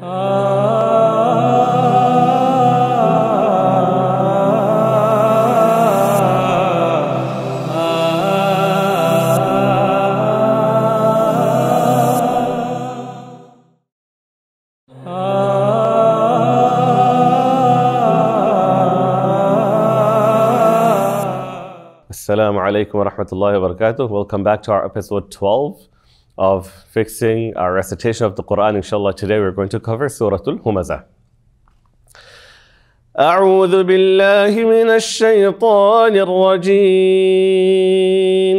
Assalamu alaikum wa rahmatullahi wa barakatuh. Welcome back to our episode 12 of fixing our recitation of the Quran, inshallah, today we're going to cover Surah Al Humazah. أعوذ بالله من الشيطان الرجيم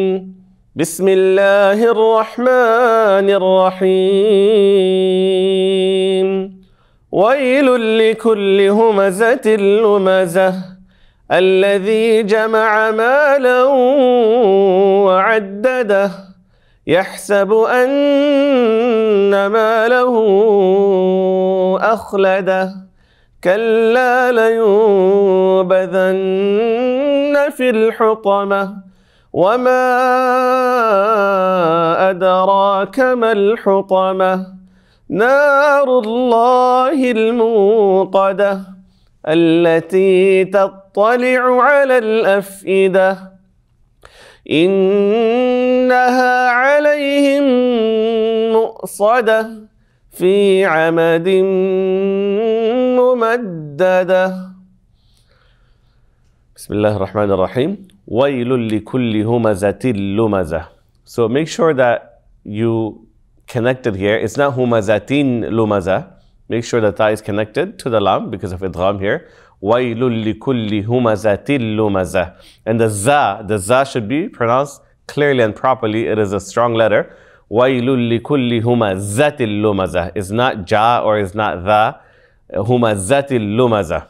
بسم الله الرحمن الرحيم ويل لكل همزة لمزة الذي جمع مالا وعدده يحسب أن ماله أخلده كلا لينبذن في الحطمة وما أدراك ما الحطمة نار الله الموقدة التي تطلع على الأفئدة إنها مقصدة في عمد ممددة بسم الله الرحمن الرحيم ويل لكل همزة لمزة So make sure that you connected here. It's not humazatin lumaza. Make sure the ta is connected to the lam because of idgham here. وَيْلٌ لِكُلِّ هُمَزَةٍ لُمَزَةٍ And the za, the za should be pronounced clearly and properly. It is a strong letter. وَيْلُ لِكُلِّ هُمَزَّةِ اللُّمَزَةِ is not ja or is not the هُمَزَّةِ اللُّمَزَةِ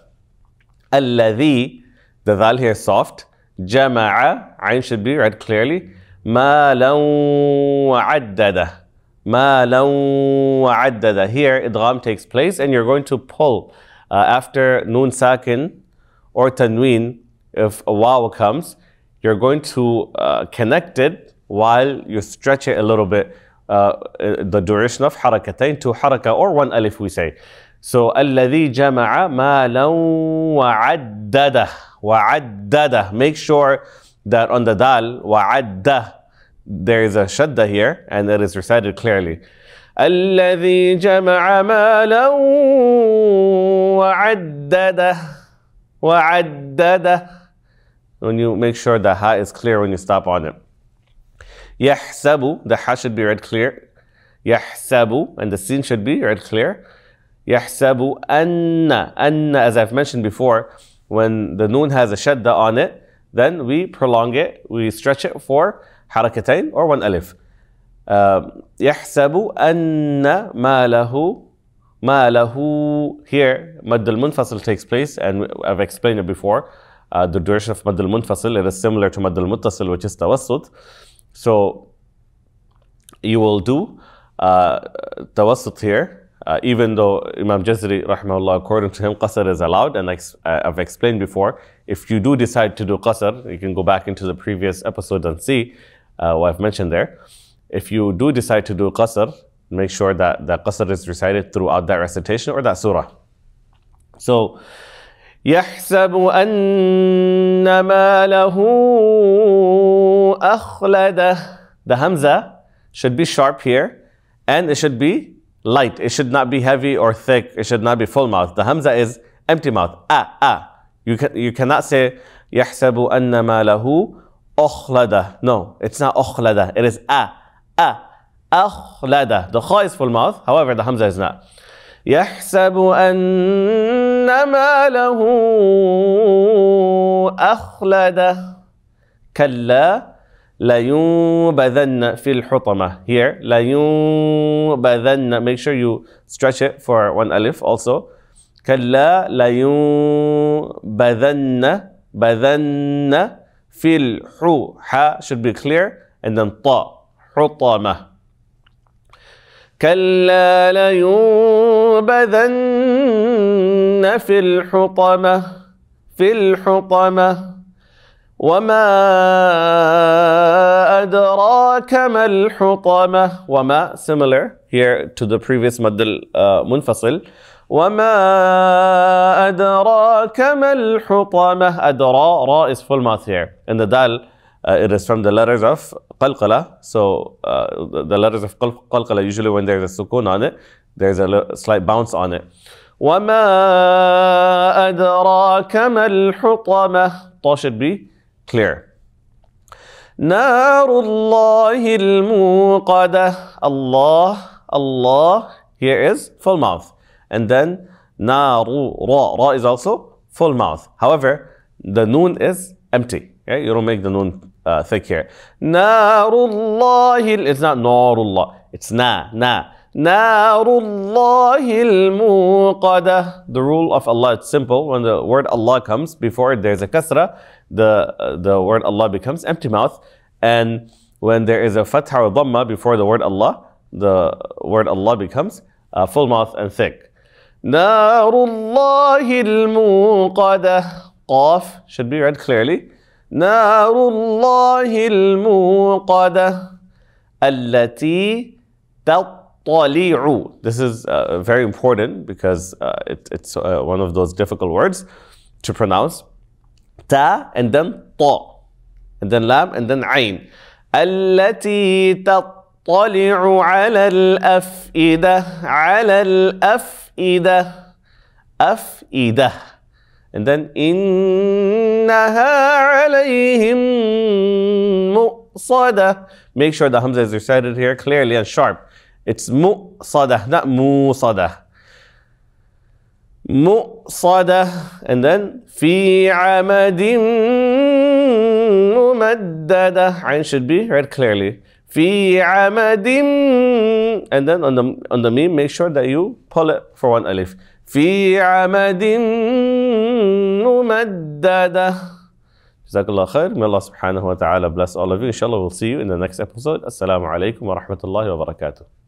الَّذِي the dal here soft جَمَعَ عين should be read clearly مَالًا وَعَدَّدَ مَالًا وَعَدَّدَ here idgham takes place and you're going to pull uh, after noon sakin or tanween if a wow comes you're going to uh, connect it while you stretch it a little bit, uh, uh the duration of حركتين to haraka or one alif we say. So الذي جمع مالا وعدده وعدده make sure that on the dal وعده there is a shadda here and it is recited clearly. الذي جمع مالا وعدده وعدده when you make sure the ha is clear when you stop on it. Yahsabu, the ha should be read clear. Yahsabu, and the sin should be read clear. Yahsabu anna. Anna, as I've mentioned before, when the noon has a shadda on it, then we prolong it, we stretch it for حركتين or one alif. Um, يحسب أن ما له ما له here مد المنفصل takes place and I've explained it before. Uh, the duration of مد المنفصل it is similar to مد المتصل which is توسط. So you will do uh, tawassut here, uh, even though Imam Jazari, rahmahullah, according to him, qasr is allowed. And like uh, I've explained before, if you do decide to do qasr, you can go back into the previous episode and see uh, what I've mentioned there. If you do decide to do qasr, make sure that the qasr is recited throughout that recitation or that surah. So, يحسب أن ما له أخلده The Hamza should be sharp here and it should be light. It should not be heavy or thick. It should not be full mouth. The Hamza is empty mouth. Ah, ah. You, can, you cannot say يحسب أن ما له أخلده. No, it's not أخلده. It is ah, ah. أخلده. The Kha is full mouth. However, the Hamza is not. يحسب أن أن له أخلده كلا لينبذن في الحطمة here لينبذن make sure you stretch it for one alif also كلا لينبذن بذن في الحو ح should be clear and then طا حطمة كلا لينبذن إن في الحطمة في الحطمة وما أدراك ما الحطمة وما similar here to the previous مد المنفصل وما أدراك ما الحطمة أدرا را is full mouth here in the dal uh, it is from the letters of قلقلة so uh, the letters of قلقلة usually when there's a sukun on it there's a slight bounce on it وما أدراك ما الحطمة طا should be clear نار الله الموقدة الله الله here is full mouth and then نار را را is also full mouth however the noon is empty okay? you don't make the noon uh, thick here نار الله it's not نار الله it's na na The rule of Allah, is simple. When the word Allah comes, before it, there's a kasra, the, the word Allah becomes empty mouth. And when there is a fatha or dhamma before the word Allah, the word Allah becomes uh, full mouth and thick. Narullahil muqada. Qaf should be read clearly. Narullahil muqada. التي تط طَلِيعُ This is uh, very important because uh, it, it's uh, one of those difficult words to pronounce. Ta and then ta and then lam and then ayn. التي تطلع على الأفئدة على الأفئدة أفئدة and then إنها عليهم مؤصدة make sure the hamza is recited here clearly and sharp it's mu'sadah, not musadah. Mu'sadah, and then fi amadim mumaddadah. Ain should be read clearly. Fi amadim, and then on the on the meme, make sure that you pull it for one alif. Fi amadim mumaddadah. Jazakallah khair. May Allah subhanahu wa ta'ala bless all of you. Inshallah, we'll see you in the next episode. Assalamu alaikum wa rahmatullahi wa barakatuh.